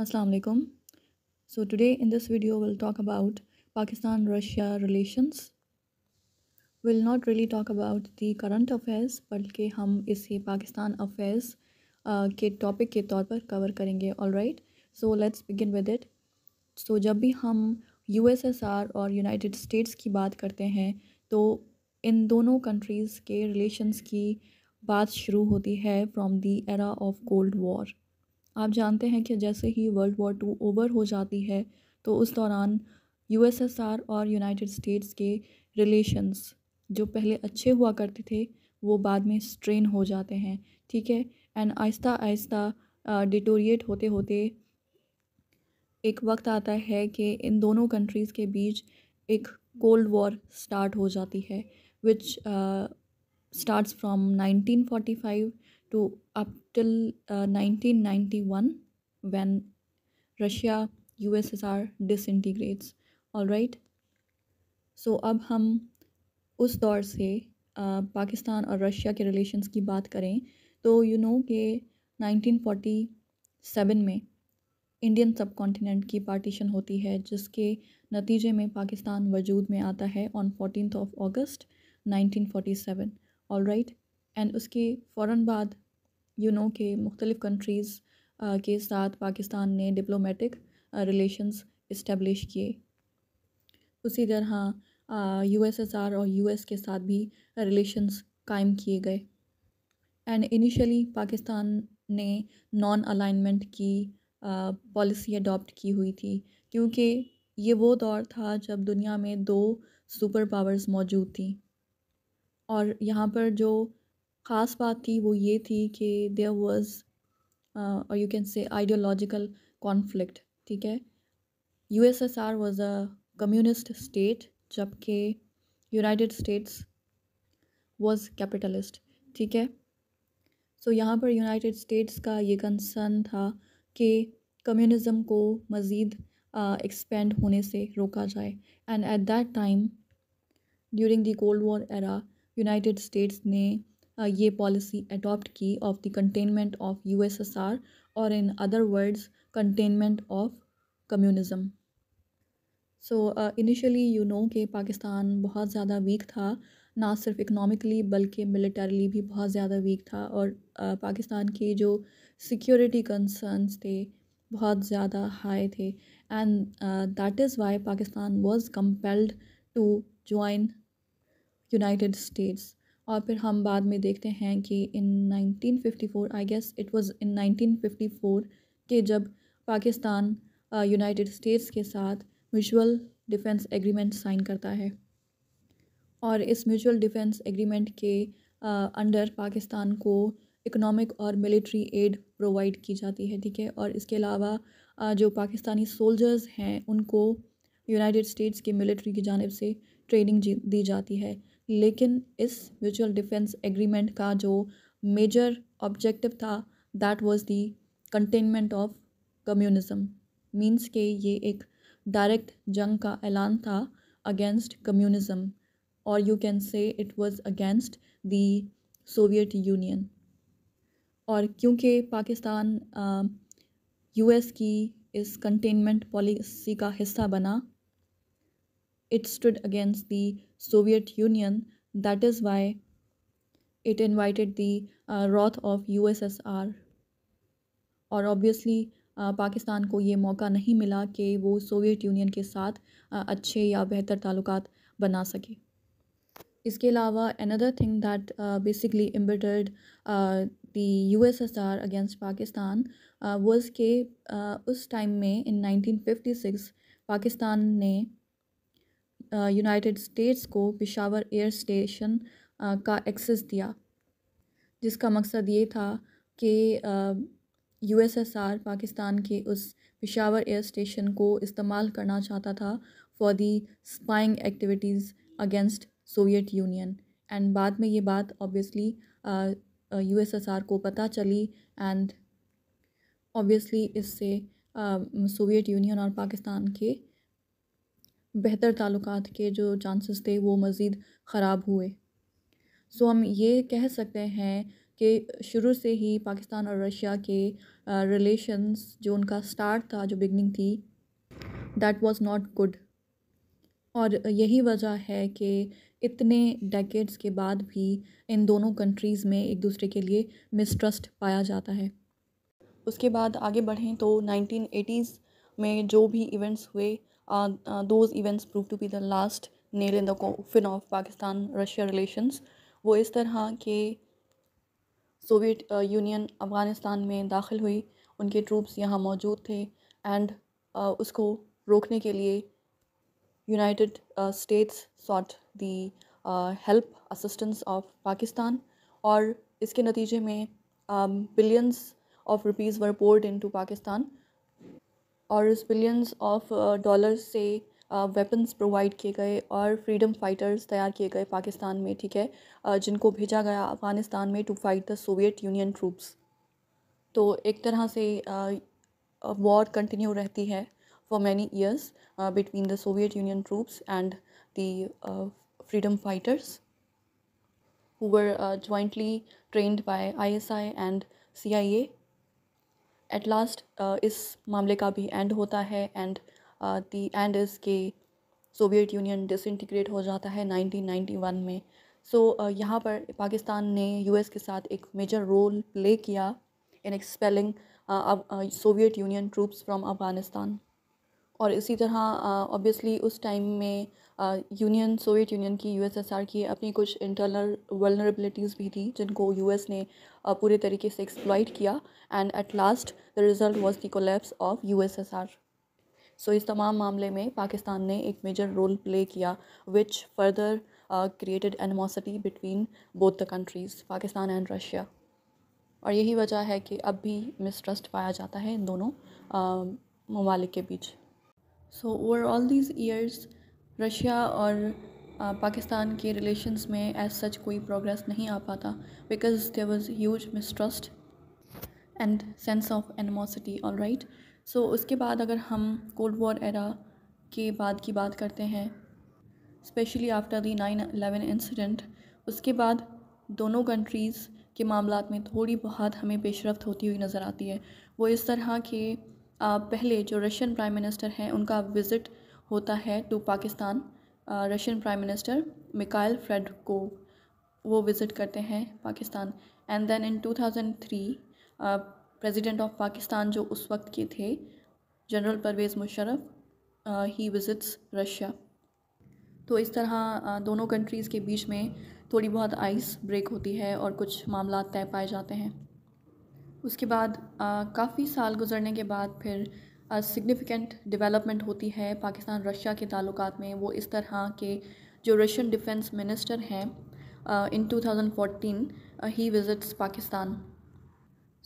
Assalamu alaikum. So today in this video we'll talk about Pakistan-Russia relations. We'll not really talk about the current affairs बल्कि हम इसे Pakistan affairs uh, के topic के तौर पर cover करेंगे all right. So let's begin with it. So जब भी हम USSR और यूनाइटेड स्टेट्स की बात करते हैं तो इन दोनों कंट्रीज़ के रिलेशंस की बात शुरू होती है from the era of cold war आप जानते हैं कि जैसे ही वर्ल्ड वॉर टू ओवर हो जाती है तो उस दौरान यूएसएसआर और यूनाइटेड स्टेट्स के रिलेशंस जो पहले अच्छे हुआ करते थे वो बाद में स्ट्रेन हो जाते हैं ठीक है एंड आहिस्ता आहिस्ता डिटोरिएट होते होते एक वक्त आता है कि इन दोनों कंट्रीज़ के बीच एक कोल्ड वॉर स्टार्ट हो जाती है which starts from 1945 to up till uh, 1991 when russia ussr disintegrates all right so ab hum us daur se uh, pakistan aur russia ke relations ki baat kare to you know ke 1947 mein Indian subcontinent की partition होती है जिसके नतीजे में पाकिस्तान वजूद में आता है on fourteen of August 1947 all right right? And उसके फ़ौर बाद यू नो के मुख्तलिफ़ कंट्रीज़ के साथ पाकिस्तान ने डिप्लोमेटिक रिलेशंस इस्टेब्लिश किए उसी तरह यू एस एस आर और यू एस के साथ भी रिलेशंस कायम किए गए एंड इनिशली पाकिस्तान ने नॉन अलाइनमेंट की पॉलिसी uh, अडॉप्ट की हुई थी क्योंकि ये वो दौर था जब दुनिया में दो सुपर पावर्स मौजूद थी और यहाँ पर जो ख़ास बात थी वो ये थी कि देर वॉज और you can say ideological conflict ठीक है U S S R was a communist state जबकि यूनाइटेड स्टेट्स वॉज कैपिटलिस्ट ठीक है सो यहाँ पर यूनाइटेड स्टेट्स का ये कंसर्न था कि कम्युनिज़म को मज़ीद एक्सपेंड uh, होने से रोका जाए and at that time during the cold war era United States ने ये पॉलिसी अडॉप्ट की of the containment of USSR और in other words containment of communism so initially you know कि पाकिस्तान बहुत ज़्यादा वीक था ना सिर्फ इकनॉमिकली बल्कि मिलिटरली भी बहुत ज़्यादा वीक था और uh, पाकिस्तान के जो सिक्योरिटी कंसर्नस थे बहुत ज़्यादा हाई थे and that is why Pakistan was compelled to join United States और फिर हम बाद में देखते हैं कि in 1954 I guess it was in 1954 के जब पाकिस्तान यूनाइटेड स्टेट्स के साथ म्यूचुअल डिफेंस एग्रीमेंट साइन करता है और इस म्यूचुअल डिफेंस एग्रीमेंट के अंडर पाकिस्तान को इकोनॉमिक और मिलिट्री एड प्रोवाइड की जाती है ठीक है और इसके अलावा जो पाकिस्तानी सोल्जर्स हैं उनको यूनाइटेड स्टेट्स के मिलिट्री की जानब से ट्रेनिंग दी जाती है लेकिन इस म्यूचुअल डिफेंस एग्रीमेंट का जो मेजर ऑब्जेक्टिव था that was the containment of communism means के ये एक डायरेक्ट जंग का ऐलान था अगेंस्ट कम्युनिज्म और you can say it was against the Soviet Union और क्योंकि पाकिस्तान यूएस की इस कंटेनमेंट पॉलिसी का हिस्सा बना it stood against the Soviet Union. That is why it invited the uh, wrath of USSR. और ऑब्वियसली uh, पाकिस्तान को ये मौका नहीं मिला कि वो सोवियत यूनियन के साथ uh, अच्छे या बेहतर ताल्लुक बना सके इसके अलावा another thing that basically embittered the U S S R against Pakistan was uh, के उस टाइम में इन 1956 पाकिस्तान ने यूनाइटेड स्टेट्स को पिशावर एयर स्टेशन का एक्सेस दिया जिसका मकसद ये था कि यूएसएसआर पाकिस्तान के उस पिशावर एयर स्टेशन को इस्तेमाल करना चाहता था for the spying activities against Soviet Union and बाद में ये बात ऑब्वियसली यूएसएसआर को पता चली एंड ऑब्वियसली इससे सोवियत यूनियन और पाकिस्तान के बेहतर ताल्लुक के जो चांसेस थे वो मज़ीद ख़राब हुए सो हम ये कह सकते हैं कि शुरू से ही पाकिस्तान और रशिया के रिलेशंस जो उनका स्टार्ट था जो बिगनिंग थी दैट वाज नॉट गुड और यही वजह है कि इतने डेकेड्स के बाद भी इन दोनों कंट्रीज़ में एक दूसरे के लिए मिसट्रस्ट पाया जाता है उसके बाद आगे बढ़ें तो 1980s में जो भी इवेंट्स हुए those events prove to be the last nail in the coffin of Pakistan Russia relations वो इस तरह के सोवियत यूनियन uh, अफ़गानिस्तान में दाखिल हुई उनके ट्रूप्स यहाँ मौजूद थे एंड uh, उसको रोकने के लिए United States sought the help assistance of Pakistan और इसके नतीजे में billions of rupees were poured into Pakistan और इस बिलियंस ऑफ डॉलर्स से वेपन्स uh, प्रोवाइड किए गए और फ्रीडम फाइटर्स तैयार किए गए पाकिस्तान में ठीक है uh, जिनको भेजा गया अफ़गानिस्तान में to fight the Soviet Union troops तो एक तरह से वॉर uh, कंटिन्यू रहती है for many years between the Soviet Union troops and the freedom fighters trained by I S I and C I A at last uh, इस मामले का भी एंड होता है एंड दी एंड इज़ के Soviet Union disintegrate हो जाता है 1991 में सो so, uh, यहाँ पर पाकिस्तान ने यूएस के साथ एक मेजर रोल प्ले किया in expelling Soviet Union troops from Afghanistan और इसी तरह ऑब्वियसली uh, उस टाइम में यूनियन सोवियत यूनियन की यूएसएसआर की अपनी कुछ इंटरनल वलनरेबिलिटीज़ भी थी जिनको यूएस ने uh, पूरे तरीके से एक्सप्लॉइट किया and at last the result was the collapse of USSR so इस तमाम मामले में पाकिस्तान ने एक मेजर रोल प्ले किया which further created animosity between both the countries Pakistan and Russia और यही वजह है कि अब भी मिसट्रस्ट पाया जाता है इन दोनों uh, ममालिक के बीच so over all these years Russia और पाकिस्तान के रिलेशंस में एज सच कोई प्रोग्रेस नहीं आ पाता because there was huge mistrust and sense of animosity all right so उसके बाद अगर हम कोल्ड वॉर एरा के बाद की बात करते हैं specially after the nine eleven incident उसके बाद दोनों कंट्रीज़ के मामला में थोड़ी बहुत हमें पेशरफ होती हुई नज़र आती है वो इस तरह के पहले जो रशियन प्राइम मिनिस्टर हैं उनका विज़िट होता है to Pakistan Russian prime minister Mikhail Fred को वो विज़िट करते हैं Pakistan and then in 2003 president of Pakistan जो उस वक्त के थे general Pervez Musharraf he visits Russia तो इस तरह दोनों कंट्रीज़ के बीच में थोड़ी बहुत आइस ब्रेक होती है और कुछ मामला तय पाए जाते हैं उसके बाद काफ़ी साल गुजरने के बाद फिर सिग्निफिकेंट डेवलपमेंट होती है पाकिस्तान रशिया के ताल्लुक में वो इस तरह के जो रशियन डिफेंस मिनिस्टर हैं in 2014 he visits Pakistan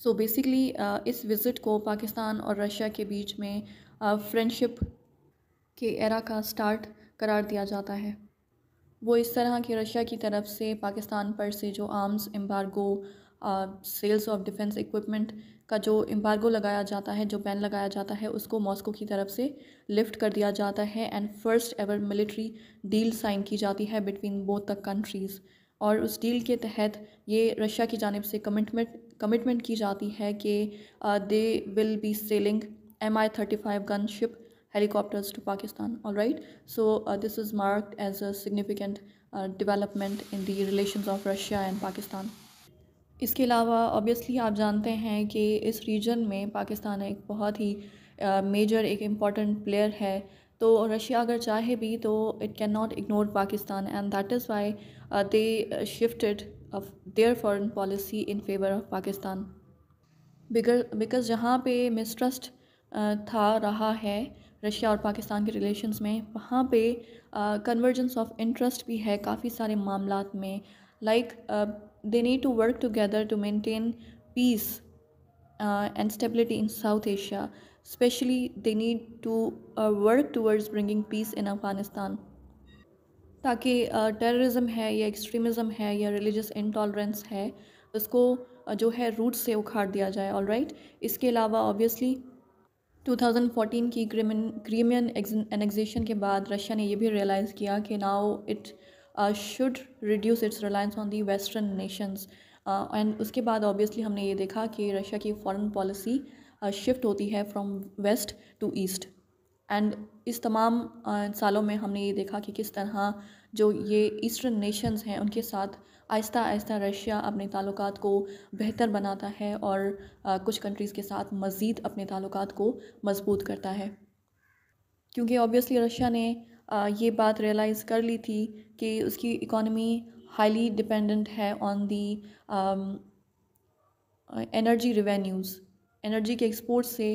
so basically इस विज़िट को पाकिस्तान और रशिया के बीच में फ्रेंडशिप के एरा का स्टार्ट करार दिया जाता है वो इस तरह के रशिया की तरफ से पाकिस्तान पर से जो arms embargo sales of defence equipment का जो एम्बार्गो लगाया जाता है जो बैन लगाया जाता है उसको मॉस्को की तरफ से लिफ्ट कर दिया जाता है and first ever military deal sign की जाती है बिटवीन बोथ द कंट्रीज़ और उस डील के तहत ये रशिया की जानब से कमिटमेंट कमिटमेंट की जाती है कि they will be selling M I thirty five gunship helicopters to Pakistan all right so this is marked as a significant development in the relations Russia and Pakistan इसके अलावा ऑब्वियसली आप जानते हैं कि इस रीजन में पाकिस्तान एक बहुत ही मेजर एक इम्पॉर्टेंट प्लेयर है तो रशिया अगर चाहे भी तो it can not ignore Pakistan and that is why they shifted their foreign policy in favour of Pakistan because जहाँ पे मिसट्रस्ट था रहा है रशिया और पाकिस्तान के रिलेशंस में वहाँ पे कन्वर्जेंस ऑफ इंटरेस्ट भी है काफ़ी सारे मामला में like like, uh, they need to work together to maintain peace and stability in South Asia especially they need to work towards bringing peace in Afghanistan ताकि टेररिज्म uh, है या एक्सट्रीमिज़्म है या रिलीजियस इंटॉलरेंस है उसको uh, जो है root से उखाड़ दिया जाए ऑल राइट इसके अलावा ऑब्वियसली 2014 की क्रीमियन एनेक्जेशन के बाद रशिया ने यह भी रियलाइज़ किया कि now it should reduce its reliance on the western nations and उसके बाद ऑब्वियसली हमने ये देखा कि रशिया की फॉरेन पॉलिसी शिफ्ट होती है from west to east and इस तमाम uh, सालों में हमने ये देखा कि किस तरह जो ये ईस्टर्न नेशंस हैं उनके साथ आहिस्ता आहिस्ता रशिया अपने ताल्लुक को बेहतर बनाता है और uh, कुछ कंट्रीज़ के साथ मज़ीद अपने ताल्लुक को मज़बूत करता है क्योंकि ऑब्वियसली रशिया ने uh, ये बात रियलाइज़ कर ली थी कि उसकी इकोनॉमी हाईली डिपेंडेंट है on the energy revenues energy के एक्सपोर्ट से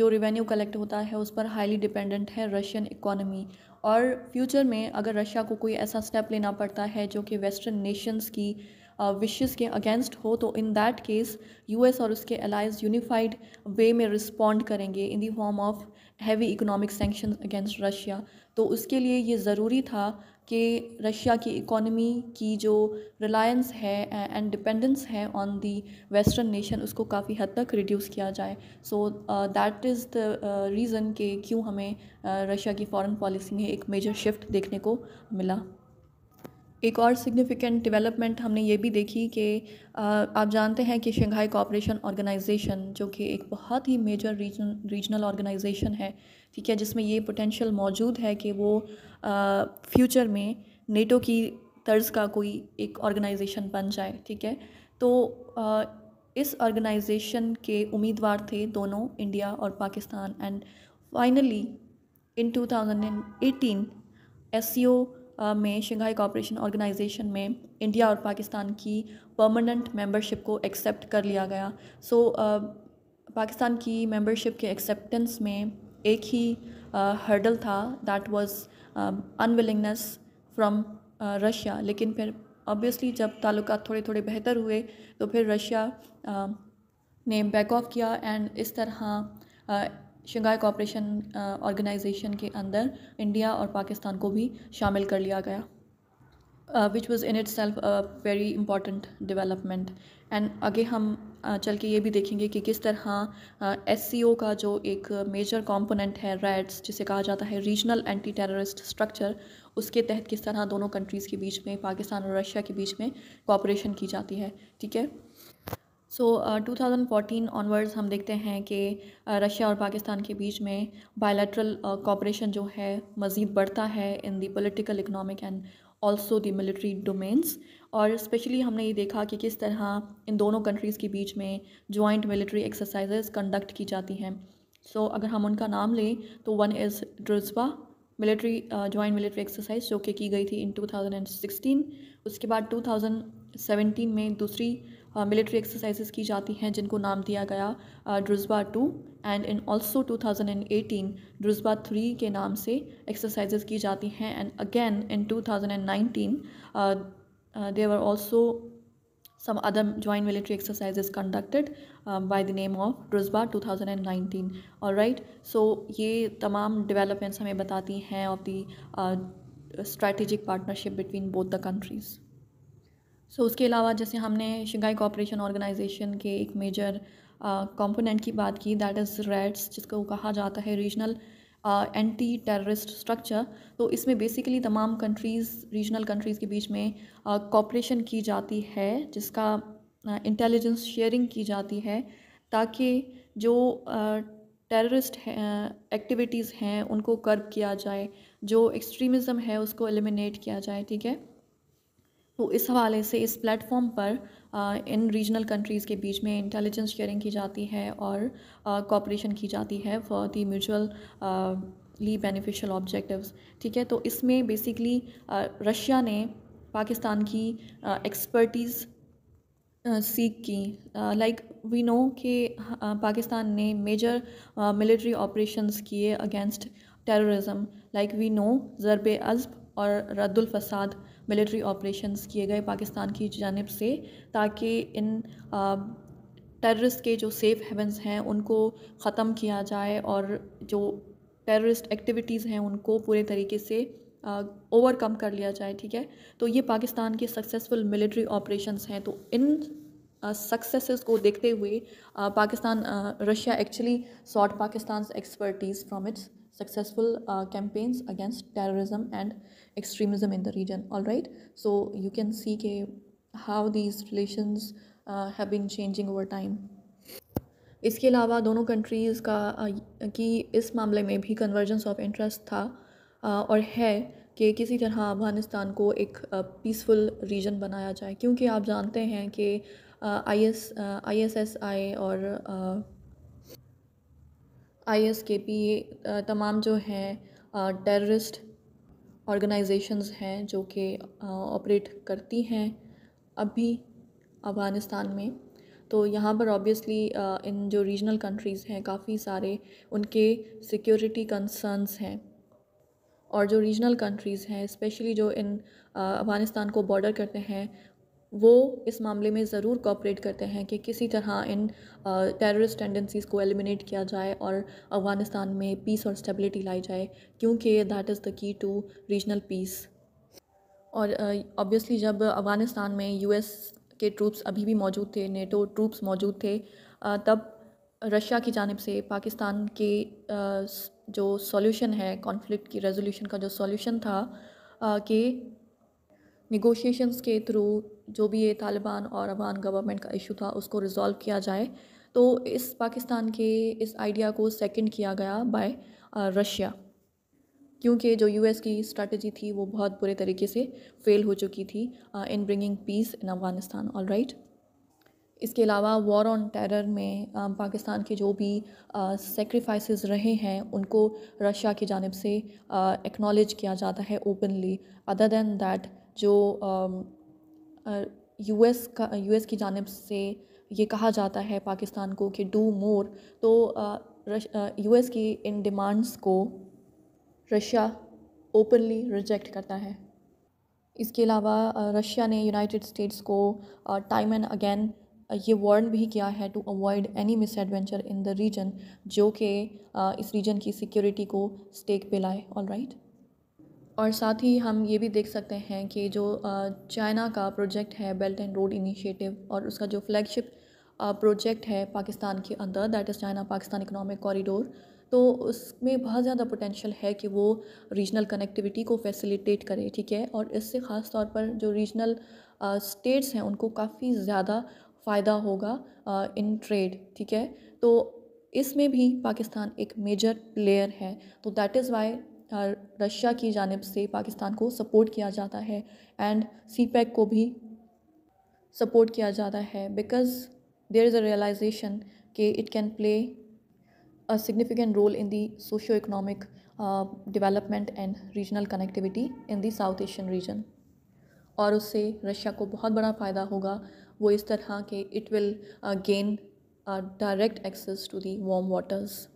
जो रिवेन्यू कलेक्ट होता है उस पर हाईली डिपेंडेंट है रशियन इकोनॉमी और फ्यूचर में अगर रशिया को कोई ऐसा स्टेप लेना पड़ता है जो कि वेस्टर्न नेशंस की विशेज़ uh, के अगेंस्ट हो तो इन दैट केस यूएस और उसके अलाइज यूनिफाइड वे में रिस्पॉन्ड करेंगे in the form of heavy economic sanction against Russia तो उसके लिए ये ज़रूरी था कि रशिया की इकोनॉमी की जो रिलायंस है एंड डिपेंडेंस है ऑन दी वेस्टर्न नेशन उसको काफ़ी हद तक रिड्यूस किया जाए so that is the reason के क्यों हमें uh, रशिया की फॉरेन पॉलिसी में एक मेजर शिफ्ट देखने को मिला एक और सिग्निफिकेंट डेवलपमेंट हमने ये भी देखी कि आप जानते हैं कि शंघाई कॉपरेशन ऑर्गेनाइजेशन जो कि एक बहुत ही मेजर रीजन रीजनल ऑर्गेनाइजेशन है ठीक है जिसमें ये पोटेंशियल मौजूद है कि वो फ्यूचर में नेटो की तर्ज का कोई एक ऑर्गेनाइजेशन बन जाए ठीक है तो आ, इस ऑर्गेनाइजेशन के उम्मीदवार थे दोनों इंडिया और पाकिस्तान एंड फाइनली इन 2018 ओ में शंघाई कॉपरेशन ऑर्गेनाइजेशन में इंडिया और पाकिस्तान की परमानेंट मेंबरशिप को एक्सेप्ट कर लिया गया सो so, पाकिस्तान की मेंबरशिप के एक्सेप्टेंस में एक ही हर्डल था that was unwillingness from Russia लेकिन फिर ऑब्वियसली जब ताल्लुक थोड़े थोड़े बेहतर हुए तो फिर रशिया uh, ने बैक ऑफ किया एंड इस तरह शंघाई कॉपरेशन ऑर्गेनाइजेशन के अंदर इंडिया और पाकिस्तान को भी शामिल कर लिया गया which was in itself very important development and आगे हम uh, चल के ये भी देखेंगे कि किस तरह एस सी ओ का जो एक मेजर कॉम्पोनेंट है रेड्स जिसे कहा जाता है रीजनल एंटी टेररिस्ट स्ट्रक्चर उसके तहत किस तरह दोनों कंट्रीज़ के बीच में पाकिस्तान और रशिया के बीच में कॉपरेशन की जाती है ठीक है so two thousand fourteen onwards हम देखते हैं कि uh, रशिया और पाकिस्तान के बीच में बायलैटरल कॉपरेशन uh, जो है मज़ीद बढ़ता है in the political economic and also the military domains और स्पेशली हमने ये देखा कि किस तरह इन दोनों कंट्रीज़ के बीच में जॉइंट मिलिट्री एक्सरसाइज कंडक्ट की जाती हैं सो so, अगर हम उनका नाम लें तो one is Druzhba military joint military exercise जो कि की गई थी in two thousand and sixteen उसके बाद टू थाउजेंड सेवेंटीन में दूसरी मिलिट्री एक्सरसाइजेस की जाती हैं जिनको नाम दिया गया Druzhba two and in also two thousand and eighteen Druzhba three के नाम से एक्सरसाइजेस की जाती हैं and again in two thousand and nineteen they are also some other joint military exercise conducted by the name of Druzhba two thousand and nineteen और right so ये तमाम developments हमें बताती हैं of the strategic partnership between both the countries so उसके अलावा जैसे हमने शंघाई कॉपरेशन ऑर्गेनाइजेशन के एक मेजर कंपोनेंट uh, की बात की दैट इज़ रेड्स जिसको कहा जाता है रीजनल एंटी टेररिस्ट स्ट्रक्चर तो इसमें बेसिकली तमाम कंट्रीज़ रीजनल कंट्रीज़ के बीच में कॉपरेशन uh, की जाती है जिसका इंटेलिजेंस uh, शेयरिंग की जाती है ताकि जो टेररिस्ट uh, एक्टिविटीज़ uh, हैं उनको कर्ब किया जाए जो एक्सट्रीमिज़म है उसको एलिमिनेट किया जाए ठीक है तो इस हवाले से इस प्लेटफॉर्म पर इन रीजनल कंट्रीज़ के बीच में इंटेलिजेंस शेयरिंग की जाती है और कॉपरेशन की जाती है for the mutually beneficial objectives ठीक है तो इसमें बेसिकली रशिया ने पाकिस्तान की एक्सपर्टीज़ सीख की लाइक वी नो कि पाकिस्तान ने मेजर मिलिट्री ऑपरेशंस किए against terrorism like we know Zarb Azb और रद्दुल फसाद मिलिट्री ऑपरेशंस किए गए पाकिस्तान की जानब से ताकि इन टेररिस्ट के जो सेफ़ हेवंस हैं उनको ख़त्म किया जाए और जो टेररिस्ट एक्टिविटीज़ हैं उनको पूरे तरीके से ओवरकम कर लिया जाए ठीक है तो ये पाकिस्तान के सक्सेसफुल मिलिट्री ऑपरेशंस हैं तो इन सक्सेसेस को देखते हुए Pakistan Russia actually sought Pakistan expertise from its successful uh, campaigns against terrorism and extremism in the region all right so you can see ke, how these relations uh, have been changing over time इसके अलावा दोनों countries का कि इस मामले में भी convergence of interest था और है कि किसी तरह अफ़गानिस्तान को एक पीसफुल रीजन बनाया जाए क्योंकि आप जानते हैं कि I S I S S I और एस के पी ये तमाम जो हैं टेररिस्ट ऑर्गेनाइजेशंस हैं जो कि ऑपरेट करती हैं अभी अफ़गानिस्तान में तो यहाँ पर ऑब्वियसली इन जो रीजनल कंट्रीज़ हैं काफ़ी सारे उनके सिक्योरिटी कंसर्न्स हैं और जो रीजनल कंट्रीज़ हैं स्पेशली जो इन अफ़गानिस्तान को बॉर्डर करते हैं वो इस मामले में ज़रूर कॉपरेट करते हैं कि किसी तरह इन टेररिस्ट टेंडेंसीज़ को एलिमिनेट किया जाए और अफ़गानिस्तान में पीस और स्टेबिलिटी लाई जाए क्योंकि that is the key to regional peace और ऑब्वियसली जब अफ़गानिस्तान में यूएस के ट्रूप्स अभी भी मौजूद थे नेटो ट्रूप्स मौजूद थे तब रशिया की जानब से पाकिस्तान के जो सॉल्यूशन है कॉन्फ्लिक्ट की रेजोल्यूशन का जो सॉल्यूशन था कि निगोशिएशंस के थ्रू जो भी ये तालिबान और अफ़गान गवर्नमेंट का इशू था उसको रिज़ॉल्व किया जाए तो इस पाकिस्तान के इस आइडिया को सेकंड किया गया बाय रशिया uh, क्योंकि जो यूएस की स्ट्रेटजी थी वो बहुत बुरे तरीके से फेल हो चुकी थी in bringing peace in Afghanistan all right इसके अलावा वॉर ऑन टेरर में um, पाकिस्तान के जो भी सेक्रीफाइस uh, रहे हैं उनको रशिया की जानब से एक्नॉलेज uh, किया जाता है ओपनली अदर दैन दैट जो um, यू एस का यू एस की जानब से ये कहा जाता है पाकिस्तान को कि डू मोर तो यू एस की इन डिमांड्स को रशिया ओपनली रिजेक्ट करता है इसके अलावा रशिया ने यूनाइटेड स्टेट्स को टाइम एंड अगेन ये वार्न भी किया है to avoid any misadventure in the region जो कि इस रीजन की सिक्योरिटी को स्टेक पे लाए ऑल राइट right? और साथ ही हम ये भी देख सकते हैं कि जो चाइना का प्रोजेक्ट है बेल्ट एंड रोड इनिशिएटिव और उसका जो फ्लैगशिप प्रोजेक्ट है पाकिस्तान के अंदर that is China Pakistan economic corridor तो उसमें बहुत ज़्यादा पोटेंशियल है कि वो रीजनल कनेक्टिविटी को फैसिलिटेट करे ठीक है और इससे ख़ास तौर पर जो रीजनल स्टेट्स हैं उनको काफ़ी ज़्यादा फ़ायदा होगा इन ट्रेड ठीक है तो इसमें भी पाकिस्तान एक मेजर प्लेयर है तो दैट इज़ वाई रशिया की जानब से पाकिस्तान को सपोर्ट किया जाता है एंड सी पैक e को भी सपोर्ट किया जाता है because there is a realisation कि it can play a significant role in the socio economic development and regional connectivity in the South Asian region और उससे रशिया को बहुत बड़ा फ़ायदा होगा वो इस तरह के it will gain direct access to the warm waters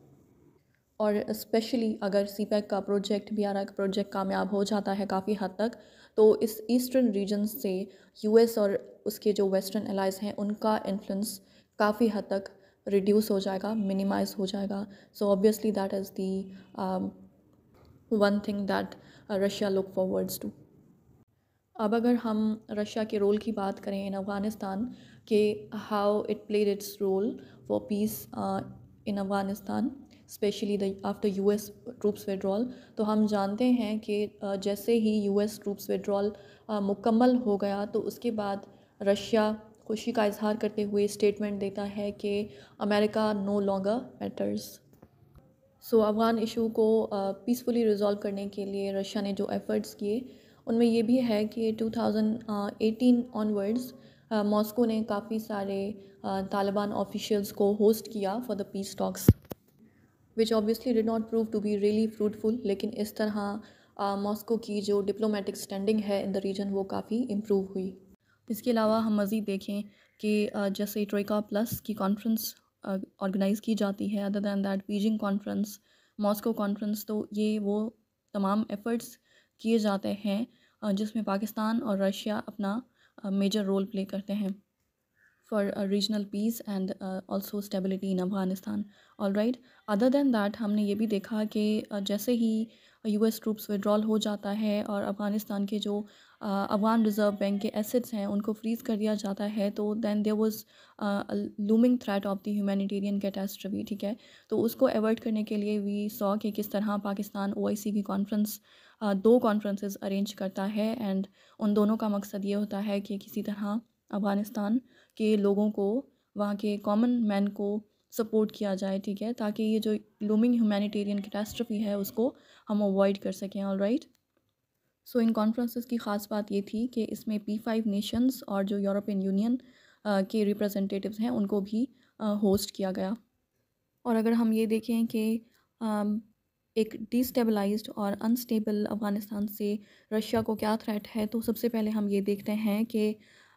और स्पेशली अगर सी पैक e का प्रोजेक्ट बी आर का प्रोजेक्ट कामयाब हो जाता है काफ़ी हद तक तो इस ईस्टर्न रीजन से यू और उसके जो वेस्टर्न एलाइज हैं उनका इन्फ्लुंस काफ़ी हद तक रिड्यूस हो जाएगा मिनिमाइज हो जाएगा so obviously that is the one thing that Russia look forwards to अब अगर हम रशिया के रोल की बात करें इन अफ़गानिस्तान के how it played its role for peace in Afghanistan especially the after U S troops withdrawal तो हम जानते हैं कि जैसे ही यू एस ट्रूप्स विड्रॉल मुकम्मल हो गया तो उसके बाद रशिया खुशी का इजहार करते हुए स्टेटमेंट देता है कि America no longer matters so Afghan issue को पीसफुली रिजॉल्व करने के लिए रशिया ने जो एफ़र्ट्स किए उनमें ये भी है कि 2018 ऑनवर्ड्स मॉस्को ने काफ़ी सारे तालिबान ऑफिशियल्स को होस्ट किया for the peace talks which obviously did not prove to be really fruitful लेकिन इस तरह मॉस्को की जो डिप्लोमेटिक स्टैंडिंग है इन द रीजन वो काफ़ी इम्प्रूव हुई इसके अलावा हम मज़ीद देखें कि जैसे ट्रोका प्लस की कॉन्फ्रेंस ऑर्गेनाइज़ की जाती है other than that Beijing conference Moscow conference तो ये वो तमाम एफ़र्ट्स किए जाते हैं जिसमें पाकिस्तान और रशिया अपना मेजर रोल प्ले करते हैं for regional peace and also stability in Afghanistan all right other than that हमने ये भी देखा कि uh, जैसे ही यू एस ट्रूप्स विड्रॉल हो जाता है और अफ़गानिस्तान के जो अफ़गान रिज़र्व बैंक के एसेट्स हैं उनको फ्रीज़ कर दिया जाता है तो then there was looming threat of the humanitarian catastrophe ठीक है तो उसको एवर्ट करने के लिए वी सॉ कि किस तरह पाकिस्तान ओ आई सी की कॉन्फ्रेंस दो कॉन्फ्रेंस अरेंज करता है एंड उन दोनों का मकसद ये होता है कि किसी तरह अफ़गानिस्तान के लोगों को वहाँ के कॉमन मैन को सपोर्ट किया जाए ठीक है ताकि ये जो लूमिंग ह्यूमैनिटेरियन कैटास्ट्रफी है उसको हम अवॉइड कर सकें ऑल राइट सो इन कॉन्फ्रेंसेस की ख़ास बात ये थी कि इसमें पी फाइव नेशंस और जो यूरोपियन यूनियन के रिप्रेजेंटेटिव्स हैं उनको भी होस्ट किया गया और अगर हम ये देखें कि एक डिस्टेबलाइज्ड और अनस्टेबल अफ़गानिस्तान से रशिया को क्या थ्रेट है तो सबसे पहले हम ये देखते हैं कि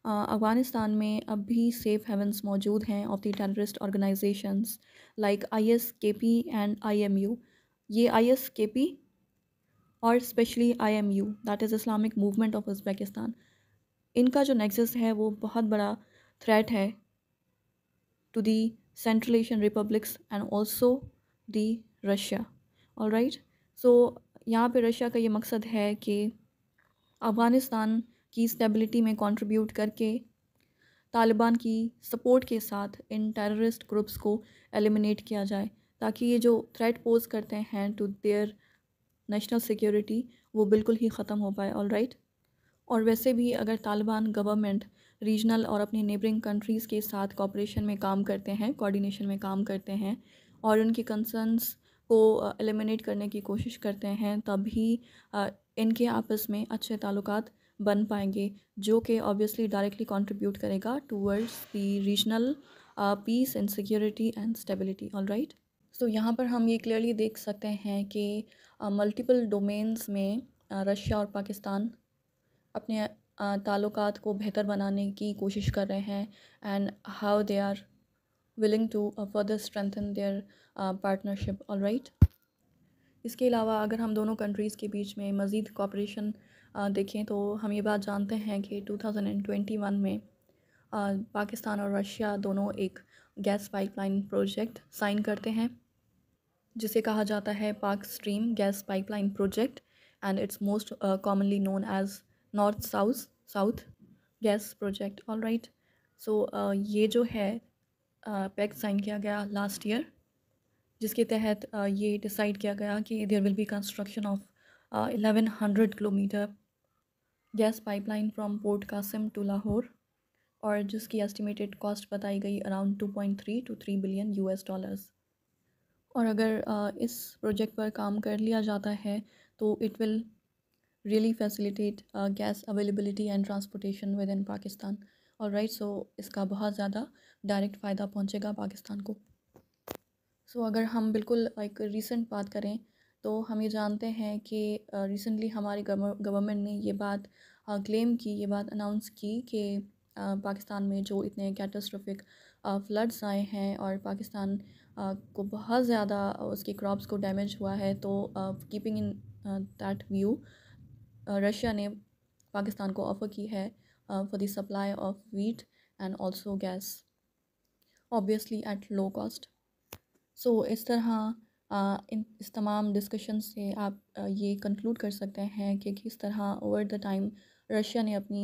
अफ़गानिस्तान में अब भी सेफ़ हेवन्स मौजूद हैं of the terrorist organisations like I S K P and I M U ये आई एस के पी और especially I M U that is Islamic movement of Uzbekistan इनका जो नेक्सस है वो बहुत बड़ा थ्रेट है to the Central Asian republics and also the Russia all right so यहाँ पे रशिया का ये मकसद है कि अफ़गानिस्तान की स्टेबिलिटी में कंट्रीब्यूट करके तालिबान की सपोर्ट के साथ इन टेररिस्ट ग्रुप्स को एलिमिनेट किया जाए ताकि ये जो थ्रेट पोज करते हैं टू देयर नेशनल सिक्योरिटी वो बिल्कुल ही ख़त्म हो पाए ऑल राइट और वैसे भी अगर तालिबान गवर्नमेंट रीजनल और अपनी नेबरिंग कंट्रीज़ के साथ कॉपरेशन में काम करते हैं कोऑर्डिनेशन में काम करते हैं और उनके कंसर्न्स को एलिमिनेट करने की कोशिश करते हैं तभी इनके आपस में अच्छे ताल्लुकात बन पाएंगे जो कि ऑब्वियसली डायरेक्टली कंट्रीब्यूट करेगा towards the regional peace and security and stability all right so यहाँ पर हम ये क्लियरली देख सकते हैं कि मल्टीपल uh, डोमेन्स में रशिया uh, और पाकिस्तान अपने uh, ताल्लुक को बेहतर बनाने की कोशिश कर रहे हैं and how they are willing to further strengthen their partnership all right इसके अलावा अगर हम दोनों कंट्रीज़ के बीच में मज़ीद कॉपरेशन देखें तो हम ये बात जानते हैं कि 2021 में पाकिस्तान और रशिया दोनों एक गैस पाइपलाइन प्रोजेक्ट साइन करते हैं जिसे कहा जाता है Pak stream gas pipeline project and its most commonly known as north south south gas project all right so ये जो है पैक्ट साइन किया गया लास्ट ईयर जिसके तहत ये डिसाइड किया गया कि there will be construction of eleven hundred kilometre gas pipeline from port Qasim to Lahore और जिसकी एस्टिमेटेड कॉस्ट बताई गई around two point three two three billion U S dollars और अगर इस प्रोजेक्ट पर काम कर लिया जाता है तो it will really facilitate gas availability and transportation within Pakistan और राइट सो इसका बहुत ज़्यादा डायरेक्ट फ़ायदा पहुँचेगा पाकिस्तान को सो so, अगर हम बिल्कुल लाइक रिसेंट बात करें तो हम ये जानते हैं कि रिसेंटली हमारी गवर्नमेंट ने ये बात क्लेम की ये बात अनाउंस की कि पाकिस्तान में जो इतने कैटास्ट्रफिक फ्लड्स आए हैं और पाकिस्तान को बहुत ज़्यादा उसके क्रॉप्स को डैमेज हुआ है तो keeping in that view Russia ने पाकिस्तान को ऑफ़र की है for the supply of wheat and also gas obviously at low cost so so, इस तरह आ, इन इस तमाम डिस्कशन से आप आ, ये कंक्लूड कर सकते हैं कि किस तरह ओवर द टाइम रशिया ने अपनी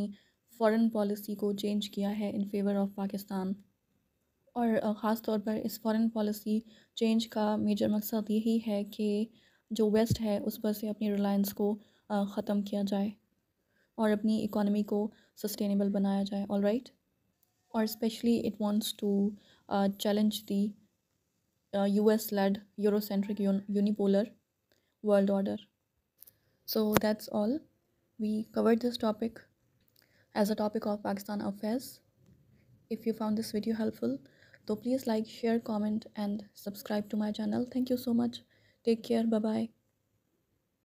फॉरेन पॉलिसी को चेंज किया है इन फेवर ऑफ़ पाकिस्तान और ख़ास तौर पर इस फॉरेन पॉलिसी चेंज का मेजर मकसद यही है कि जो वेस्ट है उस पर से अपनी रिलायंस को ख़त्म किया जाए और अपनी इकोनॉमी को सस्टेनेबल बनाया जाए ऑल राइट और especially it wants to challenge the uh, US led Eurocentric un- unipolar world order. So that's all. We covered this topic as a topic of Pakistan affairs. If you found this video helpful, so please like, share, comment, and subscribe to my channel. Thank you so much. Take care. Bye bye.